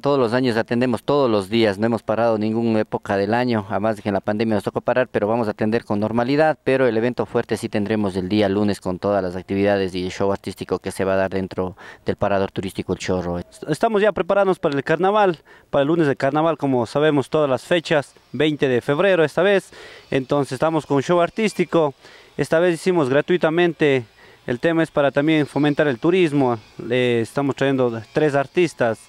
todos los años atendemos todos los días, no hemos parado ninguna época del año, además de que en la pandemia nos tocó parar, pero vamos a atender con normalidad, pero el evento fuerte sí tendremos el día lunes con todas las actividades y el show artístico que se va a dar dentro del parador turístico El Chorro. Estamos ya preparados para el carnaval, para el lunes del carnaval, como sabemos todas las fechas, 20 de febrero esta vez, entonces estamos con show artístico, esta vez hicimos gratuitamente el tema es para también fomentar el turismo. Le estamos trayendo tres artistas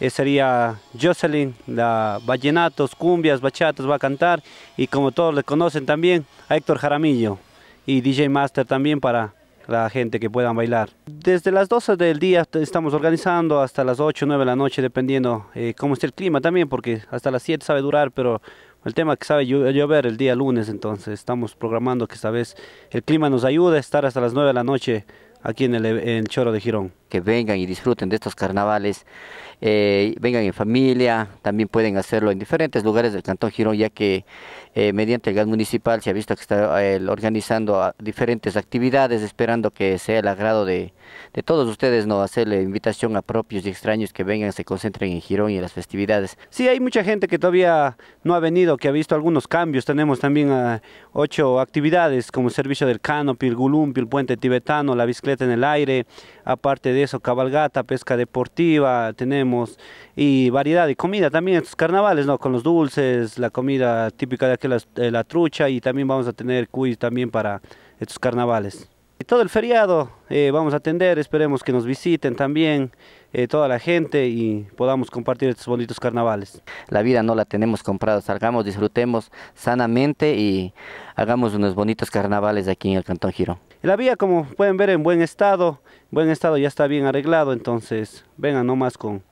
eh, sería Jocelyn, la vallenatos, cumbias, bachatas va a cantar y como todos le conocen también a Héctor Jaramillo y DJ Master también para la gente que puedan bailar. Desde las 12 del día estamos organizando hasta las 8, 9 de la noche, dependiendo eh, cómo esté el clima también, porque hasta las 7 sabe durar, pero el tema que sabe llover el día lunes, entonces estamos programando que esta vez el clima nos ayuda a estar hasta las 9 de la noche aquí en el, e-, en el Choro de Girón que vengan y disfruten de estos carnavales, eh, vengan en familia, también pueden hacerlo en diferentes lugares del Cantón Girón, ya que eh, mediante el GAN municipal se ha visto que está organizando ah, diferentes actividades, esperando que sea el agrado de, todos ustedes, no hacerle invitación a propios y extraños que vengan, se concentren en Girón y en las festividades. Sí, hay mucha gente que todavía no ha venido, que ha visto algunos cambios, tenemos también ah, ocho actividades como servicio del canopy, el gulumpi, el puente tibetano, la bicicleta en el aire, aparte de eso, cabalgata, pesca deportiva, tenemos y variedad de comida también estos carnavales, ¿no? Con los dulces, la comida típica de aquí, la, trucha y también vamos a tener cuis también para estos carnavales. Y todo el feriado eh, vamos a atender, esperemos que nos visiten también eh, toda la gente y podamos compartir estos bonitos carnavales. La vida no la tenemos comprada, salgamos, disfrutemos sanamente y hagamos unos bonitos carnavales aquí en el Cantón Girón. La vía como pueden ver en buen estado, buen estado, ya está bien arreglado, entonces vengan nomás con,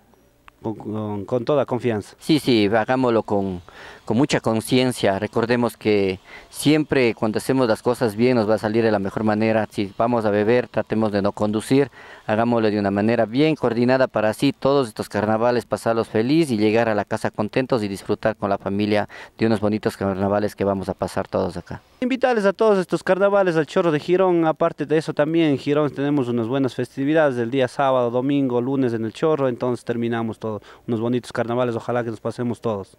con, con, toda confianza. Sí, sí, hagámoslo con, con mucha conciencia. Recordemos que siempre cuando hacemos las cosas bien nos va a salir de la mejor manera. Si vamos a beber, tratemos de no conducir, hagámoslo de una manera bien coordinada para así todos estos carnavales pasarlos feliz y llegar a la casa contentos y disfrutar con la familia de unos bonitos carnavales que vamos a pasar todos acá. Invitarles a todos estos carnavales al Chorro de Girón. Aparte de eso, también en Girón tenemos unas buenas festividades del día sábado, domingo, lunes en el Chorro. Entonces terminamos todos unos bonitos carnavales. Ojalá que nos pasemos todos.